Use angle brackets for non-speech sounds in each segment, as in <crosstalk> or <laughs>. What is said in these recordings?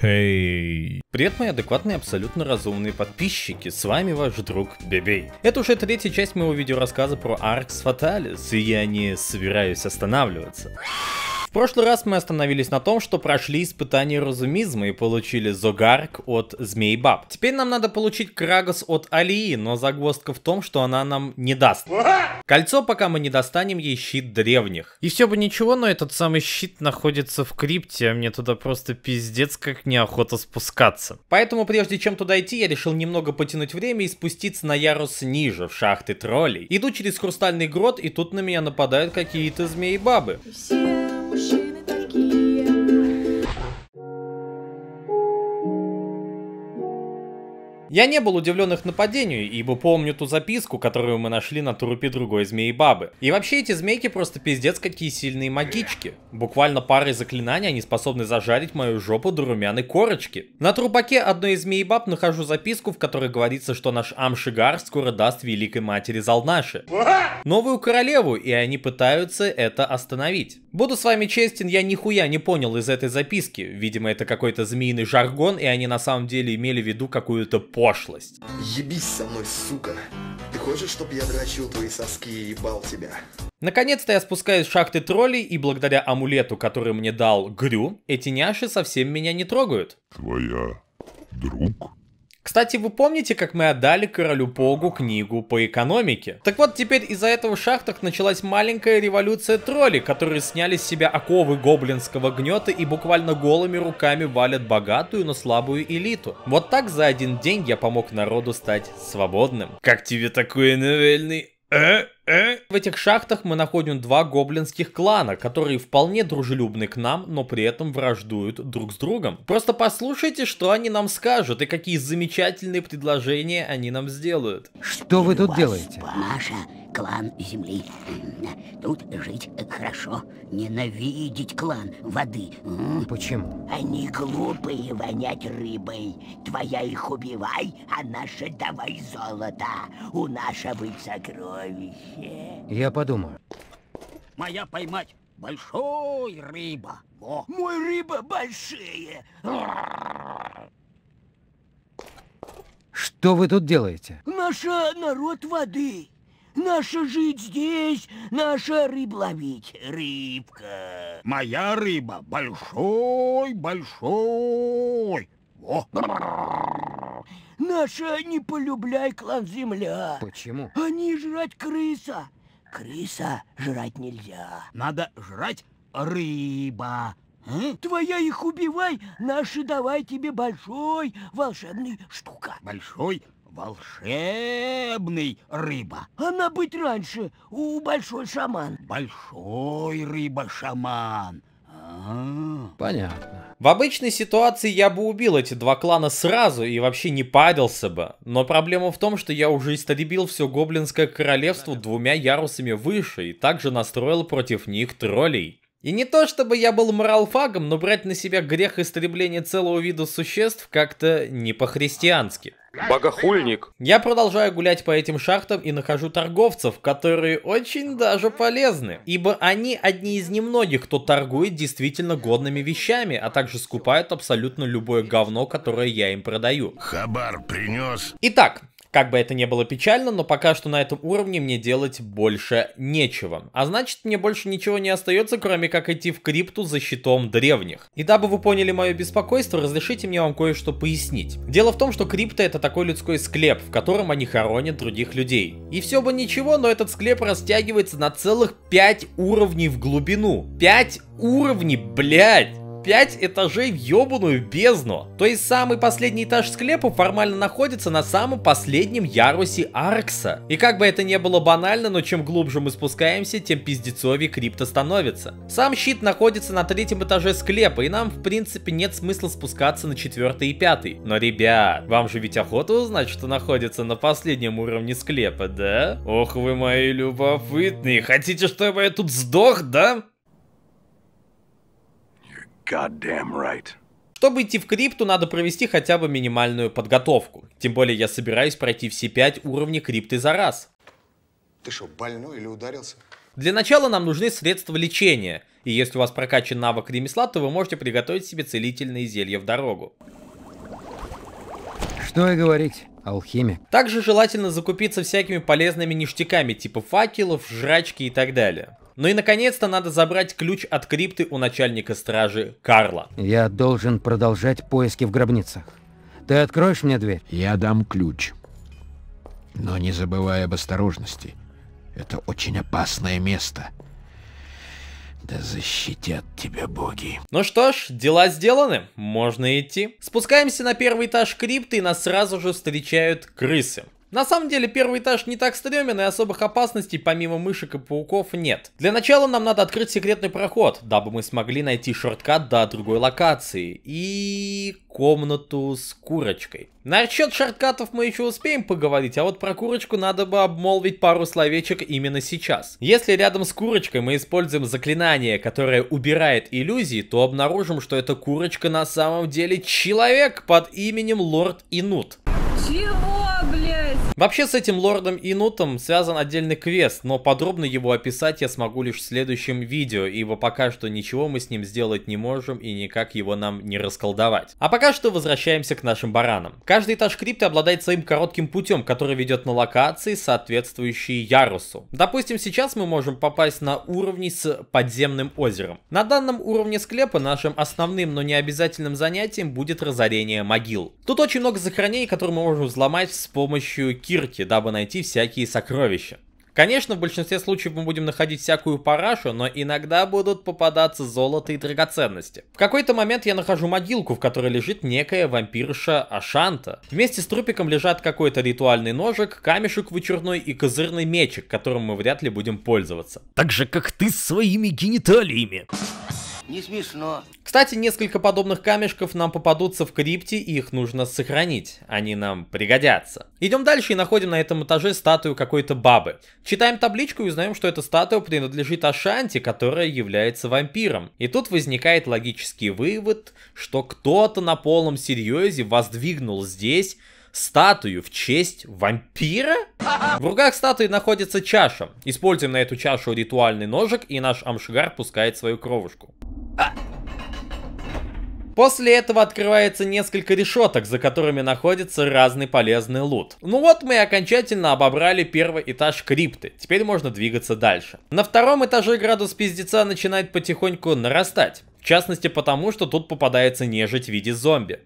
Hey. Привет, мои адекватные, абсолютно разумные подписчики, с вами ваш друг Бебей. Это уже третья часть моего видеорассказа про Аркс Фаталис, и я не собираюсь останавливаться. В прошлый раз мы остановились на том, что прошли испытание разумизма и получили Зогарк от змеи-баб. Теперь нам надо получить Крагос от Алии, но загвоздка в том, что она нам не даст. Кольцо, пока мы не достанем ей щит древних. И все бы ничего, но этот самый щит находится в крипте, а мне туда просто пиздец как неохота спускаться. Поэтому прежде чем туда идти, я решил немного потянуть время и спуститься на ярус ниже, в шахты троллей. Иду через хрустальный грот, и тут на меня нападают какие-то змеи-бабы. Все Я не был удивлен их нападению, ибо помню ту записку, которую мы нашли на трупе другой змеи бабы. И вообще эти змейки просто пиздец какие сильные магички. Буквально парой заклинаний они способны зажарить мою жопу до румяной корочки. На трубаке одной из змеи баб нахожу записку, в которой говорится, что наш Амшигар скоро даст великой матери Залнаши. Новую королеву, и они пытаются это остановить. Буду с вами честен, я нихуя не понял из этой записки. Видимо, это какой-то змеиный жаргон, и они на самом деле имели в виду какую-то пошлость. Ебись со мной, сука. Ты хочешь, чтобы я дрочил твои соски и ебал тебя? Наконец-то я спускаюсь в шахты троллей, и благодаря амулету, который мне дал Грю, эти няши совсем меня не трогают. Твоя друг кстати, вы помните, как мы отдали королю Погу книгу по экономике? Так вот, теперь из-за этого в шахтах началась маленькая революция троллей, которые сняли с себя оковы гоблинского гнета и буквально голыми руками валят богатую, но слабую элиту. Вот так за один день я помог народу стать свободным. Как тебе такой новельный, а? Э? В этих шахтах мы находим два гоблинских клана, которые вполне дружелюбны к нам, но при этом враждуют друг с другом. Просто послушайте, что они нам скажут и какие замечательные предложения они нам сделают. Что вы тут делаете? Паша, клан земли. Тут жить хорошо. Ненавидеть клан воды. Почему? Они глупые вонять рыбой. Твоя их убивай, а наша давай золото. У нашего быть сокровищ. Я подумаю. Моя поймать большой рыба. Во. Мой рыба большие. Что вы тут делаете? Наша народ воды. Наша жить здесь, наша рыб ловить. Рыбка. Моя рыба большой-большой. Чего? Наша не полюбляй клан земля. Почему? Они жрать крыса. Крыса жрать нельзя. Надо жрать рыба. Твоя их убивай, наши давай тебе большой волшебный штука. Большой волшебный рыба. Она быть раньше у большой шаман. Большой рыба-шаман. Понятно. В обычной ситуации я бы убил эти два клана сразу и вообще не парился бы. Но проблема в том, что я уже истребил все гоблинское королевство двумя ярусами выше и также настроил против них троллей. И не то чтобы я был моралфагом, но брать на себя грех истребления целого вида существ как-то не по-христиански. Богохульник. Я продолжаю гулять по этим шахтам и нахожу торговцев, которые очень даже полезны. Ибо они одни из немногих, кто торгует действительно годными вещами, а также скупают абсолютно любое говно, которое я им продаю. Хабар принес. Итак, как бы это ни было печально, но пока что на этом уровне мне делать больше нечего. А значит, мне больше ничего не остается, кроме как идти в крипту за щитом древних. И дабы вы поняли мое беспокойство, разрешите мне вам кое-что пояснить. Дело в том, что крипта это такой людской склеп, в котором они хоронят других людей. И все бы ничего, но этот склеп растягивается на целых 5 уровней в глубину. 5 уровней, блядь! 5 этажей в ёбаную бездну. То есть самый последний этаж склепа формально находится на самом последнем ярусе Аркса. И как бы это не было банально, но чем глубже мы спускаемся, тем пиздецовее крипто становится. Сам щит находится на третьем этаже склепа, и нам в принципе нет смысла спускаться на четвертый и пятый. Но, ребят, вам же ведь охота узнать, что находится на последнем уровне склепа, да? Ох вы мои любопытные, хотите, чтобы я тут сдох, да? right. Чтобы идти в крипту, надо провести хотя бы минимальную подготовку. Тем более я собираюсь пройти все пять уровней крипты за раз. Ты что, больной или ударился? Для начала нам нужны средства лечения. И если у вас прокачан навык ремесла, то вы можете приготовить себе целительные зелья в дорогу. Что и говорить, алхимик. Также желательно закупиться всякими полезными ништяками, типа факелов, жрачки и так далее. Ну и наконец-то надо забрать ключ от крипты у начальника стражи Карла. Я должен продолжать поиски в гробницах. Ты откроешь мне дверь? Я дам ключ. Но не забывай об осторожности. Это очень опасное место. Да защитят тебя боги. Ну что ж, дела сделаны, можно идти. Спускаемся на первый этаж крипты и нас сразу же встречают крысы. На самом деле первый этаж не так стрёмен, и особых опасностей помимо мышек и пауков нет. Для начала нам надо открыть секретный проход, дабы мы смогли найти шорткат до другой локации и комнату с курочкой. Насчет шорткатов мы еще успеем поговорить, а вот про курочку надо бы обмолвить пару словечек именно сейчас. Если рядом с курочкой мы используем заклинание, которое убирает иллюзии, то обнаружим, что эта курочка на самом деле человек под именем Лорд Инут. Вообще с этим лордом Инутом связан отдельный квест, но подробно его описать я смогу лишь в следующем видео, ибо пока что ничего мы с ним сделать не можем и никак его нам не расколдовать. А пока что возвращаемся к нашим баранам. Каждый этаж крипты обладает своим коротким путем, который ведет на локации, соответствующие ярусу. Допустим, сейчас мы можем попасть на уровни с подземным озером. На данном уровне склепа нашим основным, но не обязательным занятием будет разорение могил. Тут очень много захоронений, которые мы можем взломать с помощью Кирти, дабы найти всякие сокровища. Конечно, в большинстве случаев мы будем находить всякую парашу, но иногда будут попадаться золото и драгоценности. В какой-то момент я нахожу могилку, в которой лежит некая вампирша Ашанта. Вместе с трупиком лежат какой-то ритуальный ножик, камешек вычурной и козырный мечик, которым мы вряд ли будем пользоваться. Так же, как ты своими гениталиями. Не смешно. Кстати, несколько подобных камешков нам попадутся в крипте, и их нужно сохранить. Они нам пригодятся. Идем дальше и находим на этом этаже статую какой-то бабы. Читаем табличку и узнаем, что эта статуя принадлежит Ашанти, которая является вампиром. И тут возникает логический вывод, что кто-то на полном серьезе воздвигнул здесь статую в честь вампира? В руках статуи находится чаша. Используем на эту чашу ритуальный ножик, и наш Амшигар пускает свою кровушку. После этого открывается несколько решеток, за которыми находится разный полезный лут. Ну вот мы и окончательно обобрали первый этаж крипты, теперь можно двигаться дальше. На втором этаже градус пиздеца начинает потихоньку нарастать, в частности потому, что тут попадается нежить в виде зомби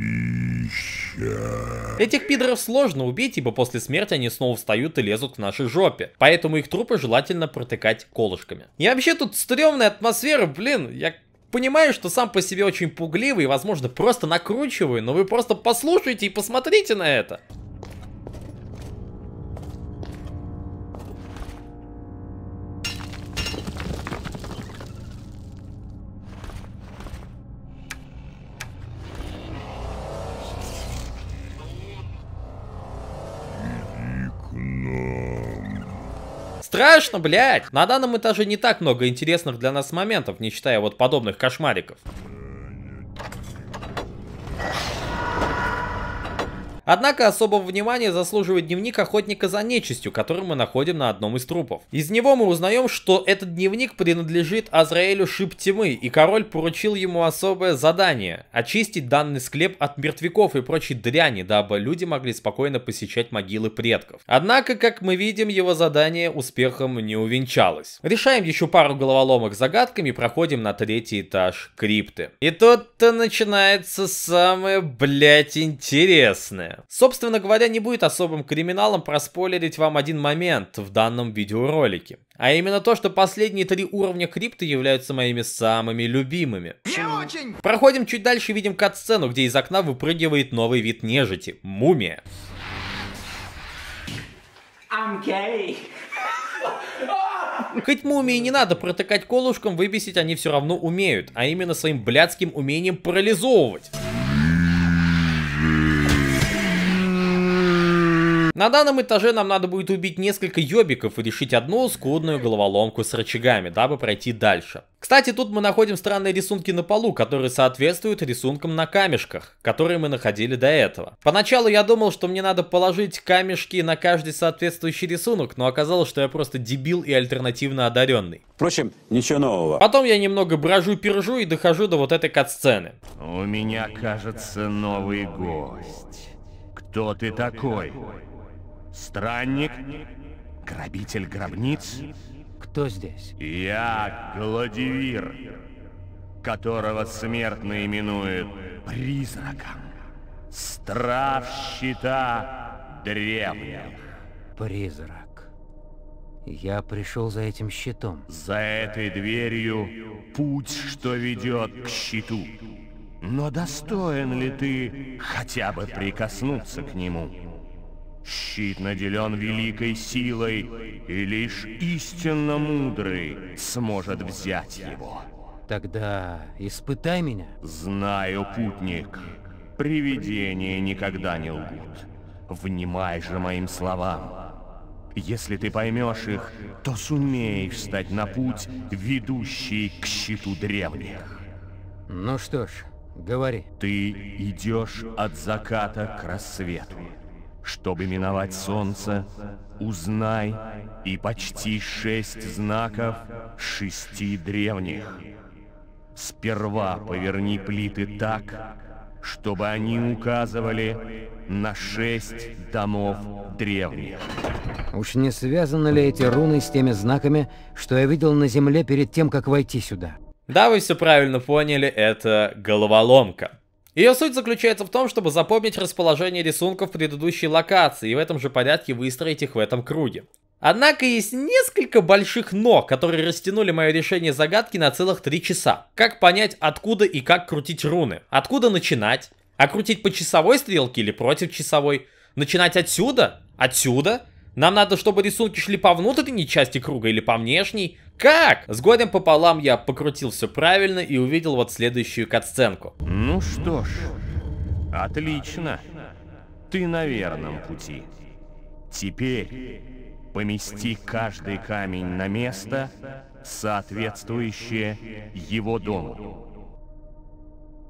пища. Этих пидоров сложно убить, ибо после смерти они снова встают и лезут к нашей жопе. Поэтому их трупы желательно протыкать колышками. И вообще тут стрёмная атмосфера, блин, я Понимаю, что сам по себе очень пугливый и, возможно, просто накручиваю, но вы просто послушайте и посмотрите на это. страшно, блядь! На данном этаже не так много интересных для нас моментов, не считая вот подобных кошмариков. Однако особого внимания заслуживает дневник охотника за нечистью, который мы находим на одном из трупов. Из него мы узнаем, что этот дневник принадлежит Азраэлю Шип Тьмы, и король поручил ему особое задание – очистить данный склеп от мертвяков и прочей дряни, дабы люди могли спокойно посещать могилы предков. Однако, как мы видим, его задание успехом не увенчалось. Решаем еще пару головоломок загадками и проходим на третий этаж крипты. И тут-то начинается самое, блять, интересное. Собственно говоря, не будет особым криминалом проспойлерить вам один момент в данном видеоролике. А именно то, что последние три уровня крипты являются моими самыми любимыми. Не очень! Проходим чуть дальше и видим кат-сцену, где из окна выпрыгивает новый вид нежити – мумия. I'm gay. <laughs> Хоть мумии не надо протыкать колышком, выбесить они все равно умеют, а именно своим блядским умением парализовывать. На данном этаже нам надо будет убить несколько ёбиков и решить одну скудную головоломку с рычагами, дабы пройти дальше. Кстати, тут мы находим странные рисунки на полу, которые соответствуют рисункам на камешках, которые мы находили до этого. Поначалу я думал, что мне надо положить камешки на каждый соответствующий рисунок, но оказалось, что я просто дебил и альтернативно одаренный. Впрочем, ничего нового. Потом я немного брожу-пержу и дохожу до вот этой сцены. У меня, кажется, новый гость. Кто ты такой? Странник? Грабитель гробниц? Кто здесь? Я Гладивир, которого смертно именует призраком. Страв щита древних. Призрак. Я пришел за этим щитом. За этой дверью путь, что ведет к щиту. Но достоин ли ты хотя бы прикоснуться к нему? Щит наделен великой силой, и лишь истинно мудрый сможет взять его. Тогда испытай меня. Знаю, путник, привидения никогда не лгут. Внимай же моим словам. Если ты поймешь их, то сумеешь встать на путь, ведущий к щиту древних. Ну что ж, говори. Ты идешь от заката к рассвету. Чтобы миновать солнце, узнай и почти шесть знаков шести древних. Сперва поверни плиты так, чтобы они указывали на шесть домов древних. Уж не связаны ли эти руны с теми знаками, что я видел на земле перед тем, как войти сюда? Да, вы все правильно поняли, это головоломка. Ее суть заключается в том, чтобы запомнить расположение рисунков предыдущей локации и в этом же порядке выстроить их в этом круге. Однако есть несколько больших «но», которые растянули мое решение загадки на целых 3 часа. Как понять, откуда и как крутить руны? Откуда начинать? А крутить по часовой стрелке или против часовой? Начинать отсюда? Отсюда? Нам надо, чтобы рисунки шли по внутренней части круга или по внешней. Как? С годом пополам я покрутил все правильно и увидел вот следующую катсценку. Ну что ж, отлично. Ты на верном пути. Теперь помести каждый камень на место, соответствующее его дому.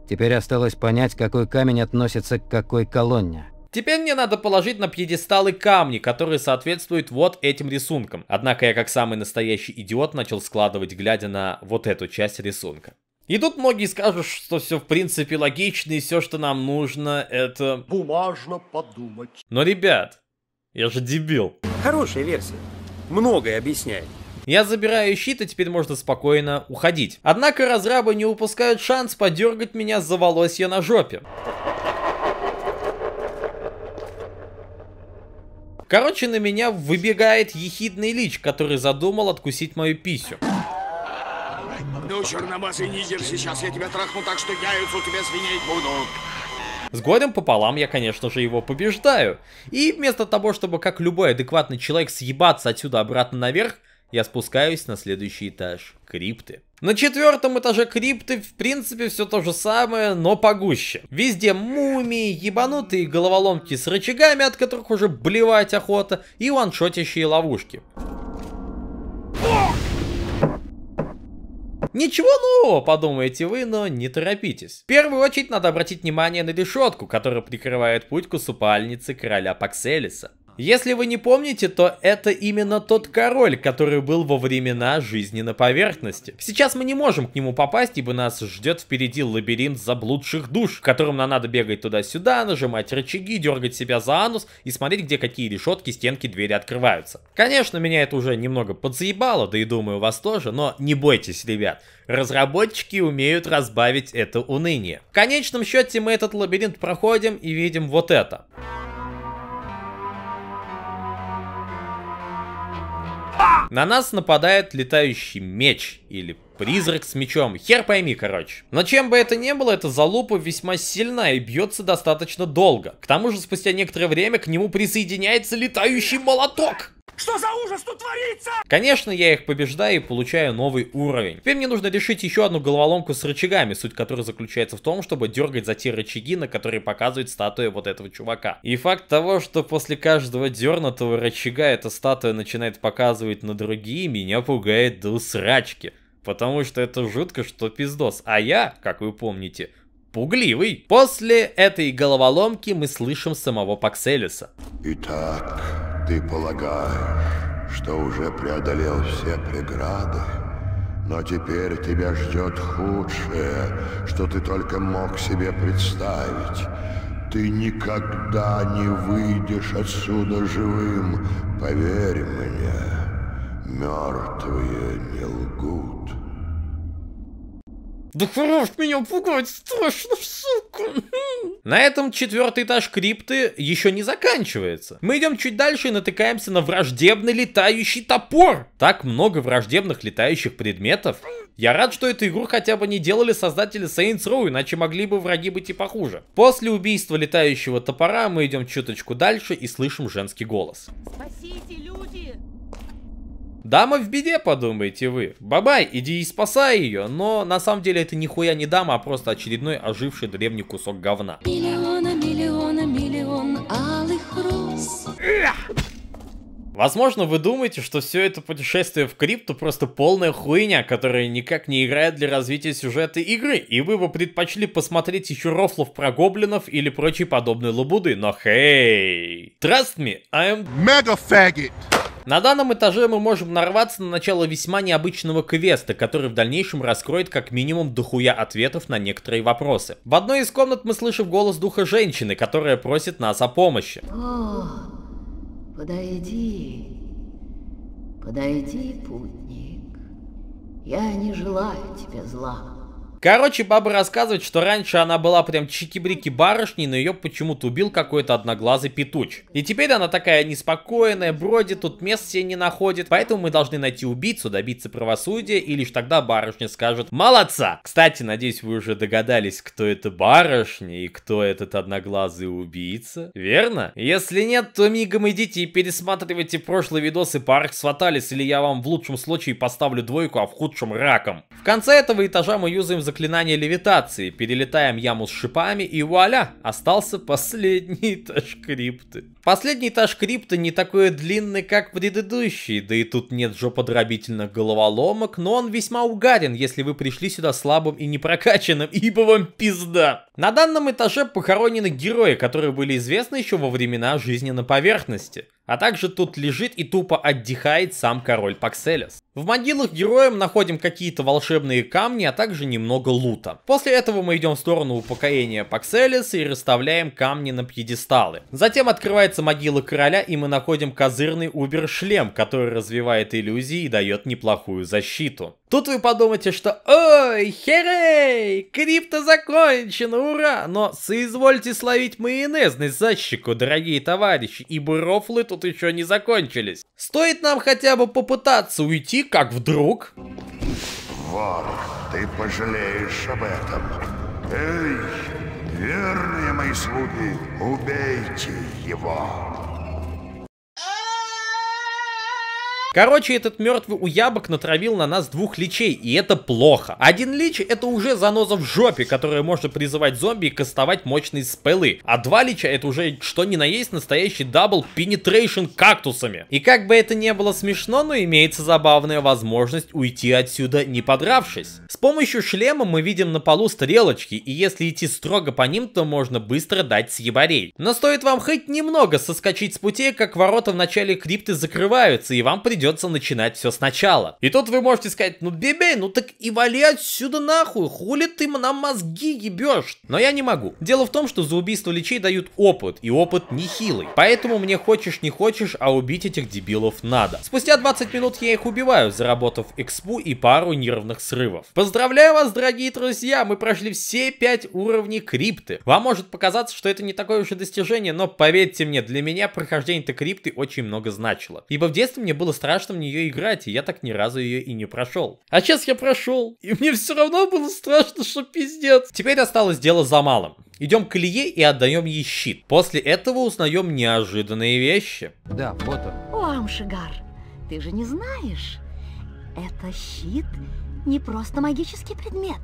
Теперь осталось понять, какой камень относится к какой колонне. Теперь мне надо положить на пьедесталы камни, которые соответствуют вот этим рисункам. Однако я как самый настоящий идиот начал складывать, глядя на вот эту часть рисунка. И тут многие скажут, что все в принципе логично, и все, что нам нужно, это... Бумажно подумать. Но, ребят, я же дебил. Хорошая версия. Многое объясняет. Я забираю щит, и теперь можно спокойно уходить. Однако разрабы не упускают шанс подергать меня за волосья на жопе. Короче, на меня выбегает ехидный лич, который задумал откусить мою писю. Ну, черномазый низер, сейчас я тебя трахну так, что яйцу тебя свиней будут. С горем пополам я, конечно же, его побеждаю. И вместо того, чтобы как любой адекватный человек съебаться отсюда обратно наверх, я спускаюсь на следующий этаж крипты. На четвертом этаже крипты в принципе все то же самое, но погуще. Везде мумии, ебанутые головоломки с рычагами, от которых уже блевать охота, и ваншотящие ловушки. Ничего нового, подумаете вы, но не торопитесь. В первую очередь надо обратить внимание на решетку, которая прикрывает путь к усыпальнице короля Пакселиса. Если вы не помните, то это именно тот король, который был во времена жизни на поверхности. Сейчас мы не можем к нему попасть, ибо нас ждет впереди лабиринт заблудших душ, в котором нам надо бегать туда-сюда, нажимать рычаги, дергать себя за анус и смотреть, где какие решетки, стенки, двери открываются. Конечно, меня это уже немного подзаебало, да и думаю, вас тоже, но не бойтесь, ребят. Разработчики умеют разбавить это уныние. В конечном счете мы этот лабиринт проходим и видим вот это. На нас нападает летающий меч или призрак с мечом, хер пойми, короче. Но чем бы это ни было, эта залупа весьма сильна и бьется достаточно долго. К тому же спустя некоторое время к нему присоединяется летающий молоток. Что за ужас тут творится? Конечно, я их побеждаю и получаю новый уровень. Теперь мне нужно решить еще одну головоломку с рычагами, суть которой заключается в том, чтобы дергать за те рычаги, на которые показывает статуя вот этого чувака. И факт того, что после каждого дернутого рычага эта статуя начинает показывать на другие, меня пугает до усрачки. Потому что это жутко, что пиздос. А я, как вы помните, пугливый. После этой головоломки мы слышим самого Пакселиса. Итак, ты полагаешь, что уже преодолел все преграды, но теперь тебя ждет худшее, что ты только мог себе представить. Ты никогда не выйдешь отсюда живым, поверь мне. Мертвые не лгут. Да хорош меня пугать, страшно, сука. На этом четвертый этаж крипты еще не заканчивается. Мы идем чуть дальше и натыкаемся на враждебный летающий топор. Так много враждебных летающих предметов. Я рад, что эту игру хотя бы не делали создатели Saints Row, иначе могли бы враги быть и похуже. После убийства летающего топора мы идем чуточку дальше и слышим женский голос. Спасите, люди! Дама в беде, подумаете вы. Бабай, иди и спасай ее. Но на самом деле это нихуя не дама, а просто очередной оживший древний кусок говна. Миллиона, миллиона, миллион алых роз. Возможно, вы думаете, что все это путешествие в крипту просто полная хуйня, которая никак не играет для развития сюжета игры, и вы бы предпочли посмотреть еще рофлов про гоблинов или прочие подобные лабуды, но хей! Hey, trust me, I'm... Mega faggot! На данном этаже мы можем нарваться на начало весьма необычного квеста, который в дальнейшем раскроет как минимум дохуя ответов на некоторые вопросы. В одной из комнат мы слышим голос духа женщины, которая просит нас о помощи. О, а, подойди, подойди, путник. Я не желаю тебе зла. Короче, баба рассказывает, что раньше она была прям чики-брики барышней, но ее почему-то убил какой-то одноглазый петуч. И теперь она такая неспокойная, бродит, тут мест себе не находит. Поэтому мы должны найти убийцу, добиться правосудия, и лишь тогда барышня скажет «Молодца!». Кстати, надеюсь, вы уже догадались, кто это барышня и кто этот одноглазый убийца, верно? Если нет, то мигом идите и пересматривайте прошлые видосы по Аркс Фаталис, или я вам в лучшем случае поставлю двойку, а в худшем раком. В конце этого этажа мы юзаем заклинание левитации, перелетаем яму с шипами и вуаля, остался последний этаж крипты. Последний этаж крипты не такой длинный, как предыдущий, да и тут нет жоподробительных головоломок, но он весьма угарен, если вы пришли сюда слабым и непрокачанным, ибо вам пизда. На данном этаже похоронены герои, которые были известны еще во времена жизни на поверхности. А также тут лежит и тупо отдыхает сам король Пакселес. В могилах героям находим какие-то волшебные камни, а также немного лута. После этого мы идем в сторону упокоения Пакселиса и расставляем камни на пьедесталы. Затем открывается могила короля и мы находим козырный убер-шлем, который развивает иллюзии и дает неплохую защиту. Тут вы подумаете, что «Ой, херей! Крипто закончено, ура!» Но соизвольте словить майонезный за щеку, дорогие товарищи, и брофлы тут еще не закончились. Стоит нам хотя бы попытаться уйти, как вдруг... Вор, ты пожалеешь об этом. Эй, верные мои слуги, убейте его. Короче, этот мертвый уябок натравил на нас двух личей, и это плохо. Один лич это уже заноза в жопе, которая может призывать зомби и кастовать мощные спелы. А два лича это уже что ни на есть настоящий дабл пенетрейшн кактусами. И как бы это не было смешно, но имеется забавная возможность уйти отсюда не подравшись. С помощью шлема мы видим на полу стрелочки, и если идти строго по ним, то можно быстро дать съебарей. Но стоит вам хоть немного соскочить с пути, как ворота в начале крипты закрываются, и вам придется придется начинать все сначала. И тут вы можете сказать, ну бебей, ну так и вали отсюда нахуй, хули ты нам мозги ебешь? Но я не могу. Дело в том, что за убийство лечей дают опыт, и опыт нехилый. Поэтому мне хочешь не хочешь, а убить этих дебилов надо. Спустя 20 минут я их убиваю, заработав экспу и пару нервных срывов. Поздравляю вас, дорогие друзья, мы прошли все 5 уровней крипты. Вам может показаться, что это не такое уж и достижение, но поверьте мне, для меня прохождение этой крипты очень много значило. Ибо в детстве мне было страшно страшно в нее играть, и я так ни разу ее и не прошел. А сейчас я прошел, и мне все равно было страшно, что пиздец. Теперь осталось дело за малым. Идем к Илье и отдаем ей щит. После этого узнаем неожиданные вещи. Да, вот он. О, Амшигар, ты же не знаешь. Это щит не просто магический предмет.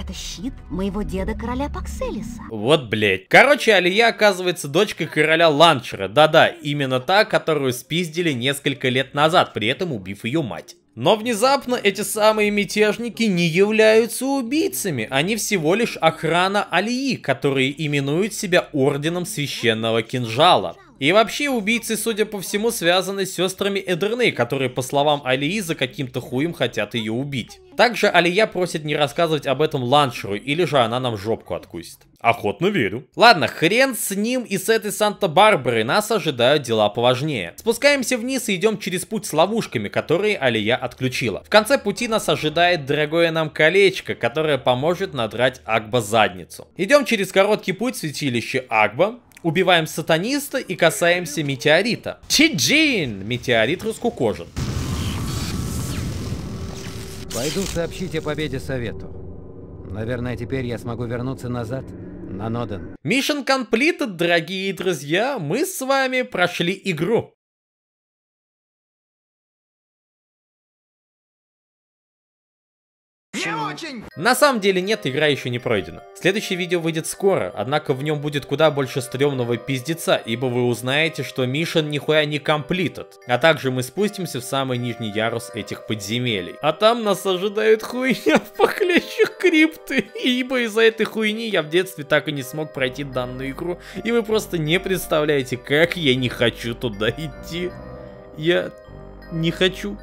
Это щит моего деда короля Пакселиса. Вот блять. Короче, Алия оказывается дочкой короля Ланчера. Да-да, именно та, которую спиздили несколько лет назад, при этом убив ее мать. Но внезапно эти самые мятежники не являются убийцами, они всего лишь охрана Алии, которые именуют себя Орденом Священного Кинжала. И вообще, убийцы, судя по всему, связаны с сестрами Эдерны, которые, по словам Алии, за каким-то хуем хотят ее убить. Также Алия просит не рассказывать об этом Ланшеру, или же она нам жопку откусит. Охотно верю. Ладно, хрен с ним и с этой Санта-Барбарой, нас ожидают дела поважнее. Спускаемся вниз и идем через путь с ловушками, которые Алия отключила. В конце пути нас ожидает дорогое нам колечко, которое поможет надрать Акба задницу. Идем через короткий путь в святилище Акба, Убиваем сатаниста и касаемся метеорита. Чиджин! Метеорит раскукожен. Пойду сообщить о победе совету. Наверное, теперь я смогу вернуться назад на Ноден. Mission completed, дорогие друзья. Мы с вами прошли игру. очень... На самом деле нет, игра еще не пройдена. Следующее видео выйдет скоро, однако в нем будет куда больше стрёмного пиздеца, ибо вы узнаете, что Мишин нихуя не комплитед. А также мы спустимся в самый нижний ярус этих подземелий. А там нас ожидает хуйня в похлеще крипты, ибо из-за этой хуйни я в детстве так и не смог пройти данную игру, и вы просто не представляете, как я не хочу туда идти. Я не хочу.